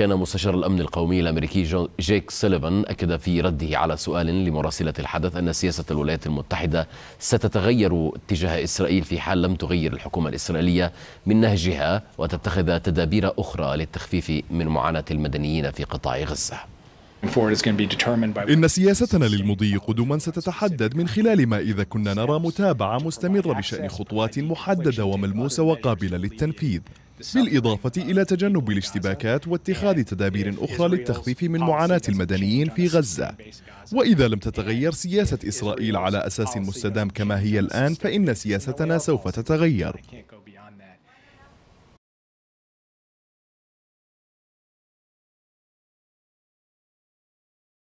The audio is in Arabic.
كان مستشار الأمن القومي الأمريكي جيك سيليفان أكد في رده على سؤال لمراسلة الحدث أن سياسة الولايات المتحدة ستتغير تجاه إسرائيل في حال لم تغير الحكومة الإسرائيلية من نهجها وتتخذ تدابير أخرى للتخفيف من معاناة المدنيين في قطاع غزة إن سياستنا للمضي قدما ستتحدد من خلال ما إذا كنا نرى متابعة مستمرة بشأن خطوات محددة وملموسة وقابلة للتنفيذ بالإضافة إلى تجنب الاشتباكات واتخاذ تدابير أخرى للتخفيف من معاناة المدنيين في غزة وإذا لم تتغير سياسة إسرائيل على أساس مستدام كما هي الآن فإن سياستنا سوف تتغير